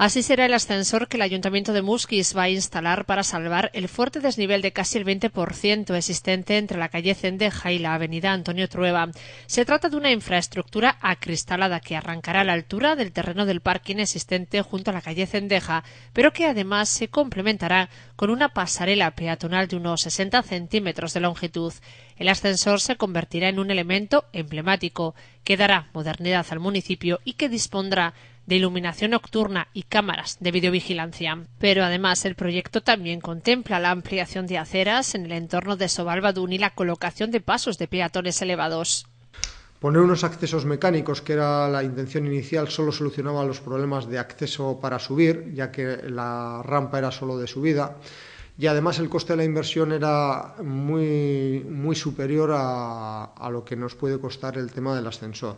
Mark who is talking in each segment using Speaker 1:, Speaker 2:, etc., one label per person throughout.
Speaker 1: Así será el ascensor que el Ayuntamiento de Musquis va a instalar para salvar el fuerte desnivel de casi el 20% existente entre la calle Cendeja y la avenida Antonio Trueba. Se trata de una infraestructura acristalada que arrancará a la altura del terreno del parking existente junto a la calle Cendeja, pero que además se complementará con una pasarela peatonal de unos 60 centímetros de longitud. El ascensor se convertirá en un elemento emblemático que dará modernidad al municipio y que dispondrá de iluminación nocturna y cámaras de videovigilancia. Pero además el proyecto también contempla la ampliación de aceras en el entorno de Sobalbadún y la colocación de pasos de peatones elevados.
Speaker 2: Poner unos accesos mecánicos, que era la intención inicial, solo solucionaba los problemas de acceso para subir, ya que la rampa era solo de subida y además el coste de la inversión era muy, muy superior a, lo que nos puede costar el tema del ascensor.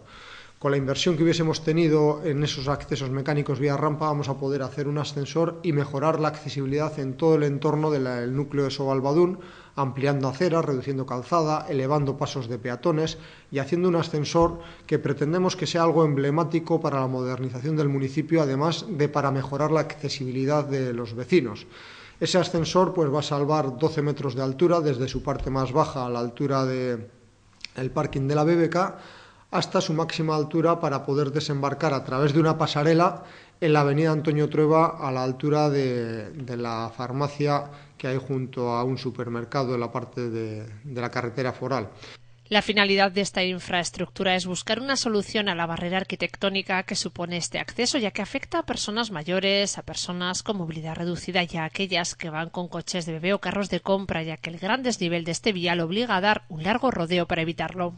Speaker 2: Con la inversión que hubiésemos tenido en esos accesos mecánicos vía rampa vamos a poder hacer un ascensor y mejorar la accesibilidad en todo el entorno del núcleo de Sobalbadún, ampliando aceras, reduciendo calzada, elevando pasos de peatones y haciendo un ascensor que pretendemos que sea algo emblemático para la modernización del municipio, además de para mejorar la accesibilidad de los vecinos. Ese ascensor pues, va a salvar 12 metros de altura desde su parte más baja a la altura del parking de la BBK hasta su máxima altura para poder desembarcar a través de una pasarela en la avenida Antonio Trueba a la altura de, la farmacia que hay junto a un supermercado en la parte de la carretera foral.
Speaker 1: La finalidad de esta infraestructura es buscar una solución a la barrera arquitectónica que supone este acceso, ya que afecta a personas mayores, a personas con movilidad reducida y a aquellas que van con coches de bebé o carros de compra, ya que el gran desnivel de este vial obliga a dar un largo rodeo para evitarlo.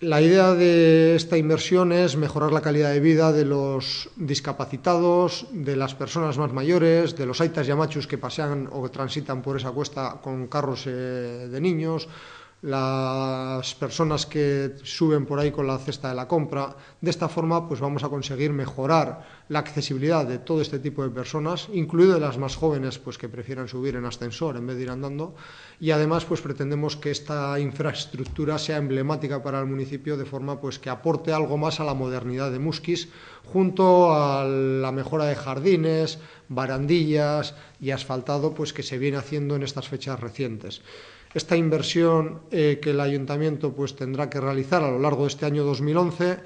Speaker 2: La idea de esta inversión es mejorar la calidad de vida de los discapacitados, de las personas más mayores, de los aitas y amachus que pasean o transitan por esa cuesta con carros eh, de niños, las personas que suben por ahí con la cesta de la compra. De esta forma, pues vamos a conseguir mejorar la accesibilidad de todo este tipo de personas, incluido de las más jóvenes, pues que prefieran subir en ascensor en vez de ir andando. Y además, pues pretendemos que esta infraestructura sea emblemática para el municipio, de forma pues que aporte algo más a la modernidad de Musquis, junto a la mejora de jardines, barandillas y asfaltado, pues que se viene haciendo en estas fechas recientes. Esta inversión eh, que el ayuntamiento pues, tendrá que realizar a lo largo de este año 2011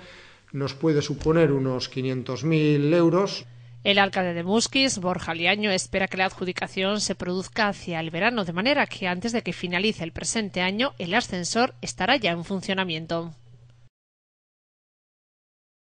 Speaker 2: nos puede suponer unos 500.000 euros.
Speaker 1: El alcalde de Musquis, Borja Liaño, espera que la adjudicación se produzca hacia el verano, de manera que antes de que finalice el presente año, el ascensor estará ya en funcionamiento.